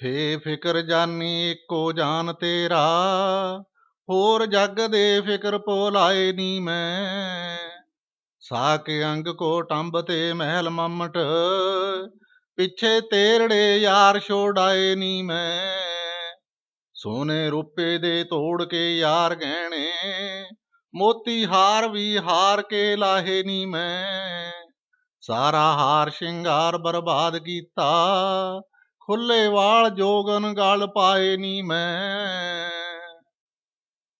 ਫੇ ਫਿਕਰ ਜਾਨੀ ਇੱਕੋ ਜਾਨ ਤੇਰਾ ਹੋਰ ਜੱਗ ਦੇ ਫਿਕਰ ਪੋਲਾਏ ਨੀ ਮੈਂ ਸਾਕ ਅੰਗ ਕੋ ਟੰਬ ਤੇ ਮਹਿਲ ਮੰਮਟ ਪਿੱਛੇ ਤੇਰੜੇ ਯਾਰ ਛੋੜਾਏ ਨੀ ਮੈਂ ਸੋਨੇ ਰੁਪਏ ਦੇ ਤੋੜ ਕੇ ਯਾਰ ਗਹਿਣੇ ਮੋਤੀ ਹਾਰ ਵੀ ਹਾਰ ਕੇ ਲਾਹੇ ਨੀ ਮੈਂ ਸਾਰਾ ਹਾਰ ਸ਼ਿੰਗਾਰ ਬਰਬਾਦ ਕੀਤਾ ਖੁੱਲੇ ਵਾਲ ਜੋਗਨ ਗਲ ਪਾਏ ਨੀ ਮੈਂ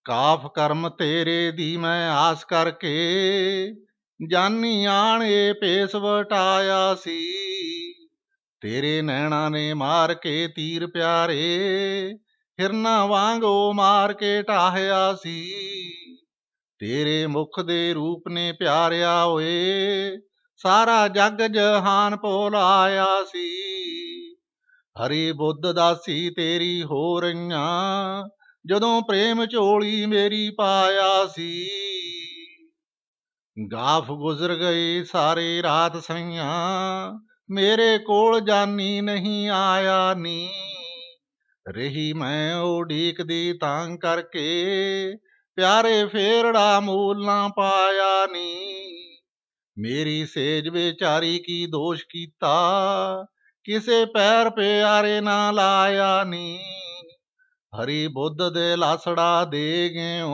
ਕਾਫ ਕਰਮ ਤੇਰੇ ਦੀ ਮੈਂ ਆਸ ਕਰਕੇ ਜਾਨੀ ਆਣ ਏ ਪੇਸ ਵਟਾਇਆ ਸੀ ਤੇਰੇ ਨੈਣਾ ਨੇ ਮਾਰ ਕੇ ਤੀਰ ਪਿਆਰੇ ਹਿਰਨਾ ਵਾਂਗ ਉਹ ਮਾਰ ਕੇ ਟਾਹਿਆ ਸੀ ਤੇਰੇ ਮੁਖ ਦੇ ਰੂਪ ਨੇ ਪਿਆਰਿਆ ਓਏ ਸਾਰਾ ਜੱਗ ਜਹਾਨ ਭੋਲਾਇਆ ਸੀ ਹਰੀ ਬੁੱਧ ਦਾਸੀ ਤੇਰੀ ਹੋ ਰਈਆਂ ਜਦੋਂ ਪ੍ਰੇਮ ਝੋਲੀ ਮੇਰੀ ਪਾਇਆ ਸੀ ਗਾਫ ਗੁਜ਼ਰ ਗਈ ਸਾਰੇ ਰਾਤ ਸਈਆਂ ਮੇਰੇ ਕੋਲ ਜਾਨੀ ਨਹੀਂ ਆਇਆ ਨੀ ਰਹੀ ਮੈਂ ਦੀ ਤਾਂ ਕਰਕੇ ਪਿਆਰੇ ਫੇਰੜਾ ਮੂਲ ਨਾ ਪਾਇਆ ਨੀ ਮੇਰੀ ਸੇਜ ਵਿਚਾਰੀ ਕੀ ਦੋਸ਼ ਕੀਤਾ ਕਿਸੇ ਪੈਰ ਪਿਆਰੇ ਨਾ ਲਾਇਆ ਨੀ ਹਰੀ ਬੁੱਧ ਦੇ ਲਾਸੜਾ ਦੇ ਗਿਓ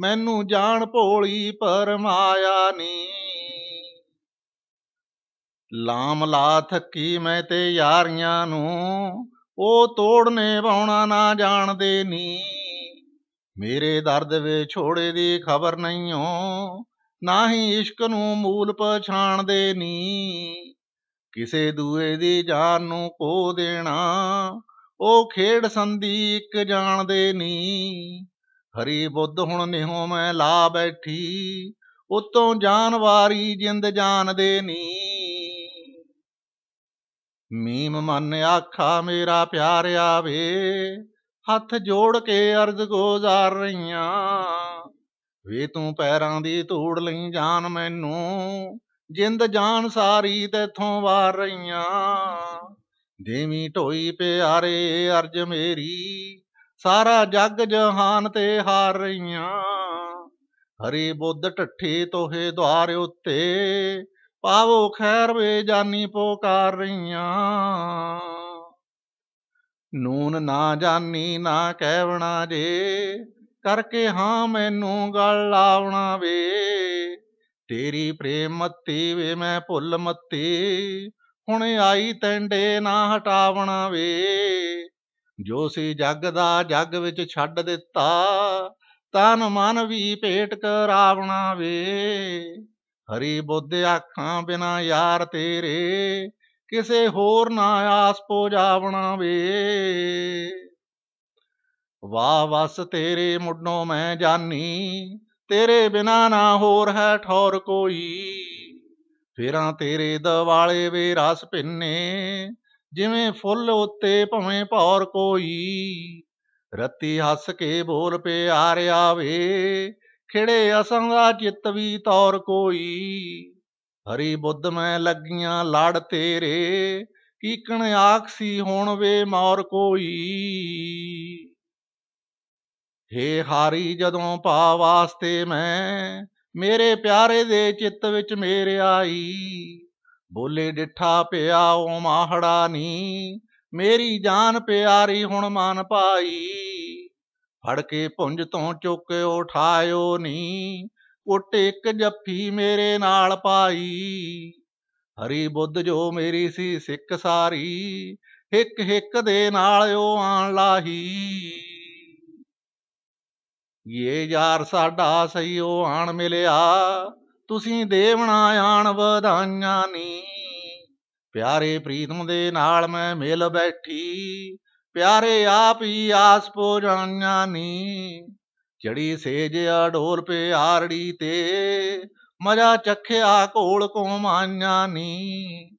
ਮੈਨੂੰ ਜਾਣ ਭੋਲੀ ਪਰਮਾਇਆ ਨੀ ਲਾਮ ਲਾ ਥੱਕੀ ਮੈਂ ਤੇ ਯਾਰੀਆਂ ਨੂੰ ਉਹ ਤੋੜਨੇ ਵਾਉਣਾ ਨਾ ਜਾਣਦੇ ਨੀ ਮੇਰੇ ਦਰਦ ਵੇ ਛੋੜੇ ਦੀ ਖਬਰ ਨਹੀਂ ਨਾ ਹੀ ਇਸ਼ਕ ਨੂੰ ਮੂਲ ਪਛਾਣਦੇ ਨੀ ਕਿਸੇ ਦੂਏ ਦੀ ਜਾਨ ਨੂੰ ਕੋ ਦੇਣਾ ਉਹ ਖੇਡ ਸੰਦੀ ਇੱਕ ਜਾਣਦੇ ਨਹੀਂ ਹਰੀ ਬੁੱਧ ਹੁਣ ਨਿਹੋ ਮੈਂ ਲਾ ਬੈਠੀ ਉਤੋਂ ਜਾਨਵਾਰੀ ਜਿੰਦ ਜਾਣਦੇ ਨਹੀਂ ਮੀਮ ਮਨ ਆਖਾ ਮੇਰਾ ਪਿਆਰ ਆਵੇ ਹੱਥ ਜੋੜ ਕੇ ਅਰਜ਼ ਗੋਜ਼ਾਰ ਰਹੀਆਂ ਵੇ ਤੂੰ ਪੈਰਾਂ ਦੀ ਧੂੜ ਲਈ ਜਾਨ ਮੈਨੂੰ ਜਿੰਦ ਜਾਨ ਸਾਰੀ ਤੇਥੋਂ ਵਾਰ ਰਈਆਂ ਦੇਵੀ ਢੋਈ ਪਿਆਰੇ ਅਰਜ ਮੇਰੀ ਸਾਰਾ ਜੱਗ ਜਹਾਨ ਤੇ ਹਾਰ ਰਈਆਂ ਹਰੀ ਬੁੱਧ ਟੱਠੀ ਤੋਹੇ ਦਵਾਰ ਉੱਤੇ ਪਾਵੋ ਖੈਰ ਵੇ ਜਾਨੀ ਪੁਕਾਰ ਰਈਆਂ ਨੂਨ ਨਾ ਜਾਨੀ ਨਾ ਕਹਿਵਣਾ ਜੇ ਕਰਕੇ ਹਾਂ ਮੈਨੂੰ ਗੱਲ ਲਾਉਣਾ ਵੇ ਤੇਰੀ ਪ੍ਰੇਮ ਮੱਤੀ ਵੇ ਮੈਂ ਭੁੱਲ ਮੱਤੀ ਹੁਣ ਆਈ ਤੈਂਡੇ ਨਾ ਹਟਾਵਣਾ ਵੇ ਜੋ ਸੀ ਜੱਗ ਦਾ ਜੱਗ ਵਿੱਚ ਛੱਡ ਦਿੱਤਾ ਤਨ ਮਨ ਵੀ ਭੇਟ ਕਰਾਵਣਾ ਵੇ ਹਰੀ ਬੁੱਧ ਆਖਾਂ ਬਿਨਾ ਯਾਰ ਤੇਰੇ ਕਿਸੇ ਹੋਰ ਨਾ ਆਸ ਪੋ ਜਾਵਣਾ ਵੇ ਵਾ ਵਸ ਤੇਰੇ ਮੁੱਢੋਂ ਮੈਂ ਜਾਨੀ ਤੇਰੇ ਬਿਨਾ ਨਾ ਹੋਰ ਹੈ ਠੌਰ ਕੋਈ ਫੇਰਾ ਤੇਰੇ ਦਵਾਲੇ ਵੇ ਰਸ ਭਿੰਨੇ ਜਿਵੇਂ ਫੁੱਲ ਉੱਤੇ ਭਵੇਂ ਭੌਰ ਕੋਈ ਰਤੀ ਹੱਸ ਕੇ ਬੋਲ ਰਿਆ ਵੇ ਖਿੜੇ ਅਸਾਂ ਦਾ ਚਿੱਤ ਵੀ ਤੌਰ ਕੋਈ ਹਰੀ ਬੁੱਧ ਮੈਂ ਲੱਗੀਆਂ ਲੜ ਤੇਰੇ ਕੀਕਣ ਆਖਸੀ ਹੁਣ ਵੇ ਮੌਰ ਕੋਈ ਹੇ ਹਾਰੀ ਜਦੋਂ ਪਾ ਵਾਸਤੇ ਮੈਂ ਮੇਰੇ ਪਿਆਰੇ ਦੇ ਚਿੱਤ ਵਿੱਚ ਮੇਰੇ ਆਈ ਬੋਲੇ ਡਿਠਾ ਪਿਆ ਓ ਮਾਹੜਾ ਨੀ ਮੇਰੀ ਜਾਨ ਪਿਆਰੀ ਹੁਣ ਮਾਨ ਪਾਈ ਫੜ ਕੇ ਪੁੰਜ ਤੋਂ ਚੁੱਕ ਉਠਾਇਓ ਨੀ ਉੱਟ ਇੱਕ ਜੱਫੀ ਮੇਰੇ ਨਾਲ ਪਾਈ ਹਰੀ ਬੁੱਧ ਜੋ ਮੇਰੀ ਸੀ ਸਿੱਖ ਸਾਰੀ ਹਿੱਕ ਹਿੱਕ ਦੇ ਨਾਲ ਉਹ ਆਣ ਲਾਹੀ ਇਹ ਯਾਰ ਸਾਡਾ ਸਈਓ ਆਣ ਮਿਲਿਆ ਤੁਸੀਂ ਦੇਵਣਾ ਆਣ ਵਧਾਈਆਂ ਨੀ ਪਿਆਰੇ ਪ੍ਰੀਤਮ ਦੇ ਨਾਲ ਮੈਂ ਮਿਲ ਬੈਠੀ ਪਿਆਰੇ ਆਪ ਹੀ ਆਸ ਪੋਜਾਈਆਂ ਨੀ ਜੜੀ ਸੇਜ ਅਡੋਲ ਪਿਆਰੜੀ ਤੇ ਮਜ਼ਾ ਚਖਿਆ ਕੋਲ ਕੋ ਮਾਈਆਂ ਨੀ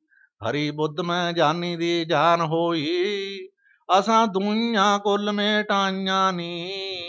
ਹਰੀ ਬੁੱਧ ਮੈਂ ਜਾਨੀ ਦੀ ਜਾਨ ਹੋਈ ਅਸਾਂ ਦੁਨੀਆਂ ਕੁੱਲ ਮੇਟਾਈਆਂ ਨੀ